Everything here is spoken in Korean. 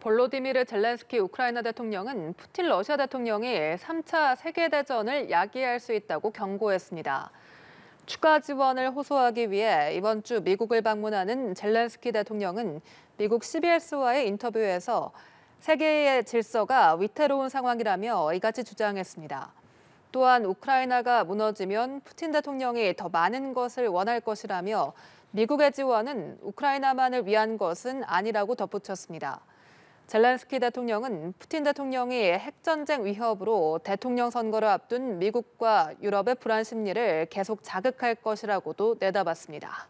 볼로디미르 젤렌스키 우크라이나 대통령은 푸틴 러시아 대통령이 3차 세계대전을 야기할 수 있다고 경고했습니다. 추가 지원을 호소하기 위해 이번 주 미국을 방문하는 젤렌스키 대통령은 미국 CBS와의 인터뷰에서 세계의 질서가 위태로운 상황이라며 이같이 주장했습니다. 또한 우크라이나가 무너지면 푸틴 대통령이 더 많은 것을 원할 것이라며 미국의 지원은 우크라이나만을 위한 것은 아니라고 덧붙였습니다. 젤란스키 대통령은 푸틴 대통령이 핵전쟁 위협으로 대통령 선거를 앞둔 미국과 유럽의 불안 심리를 계속 자극할 것이라고도 내다봤습니다.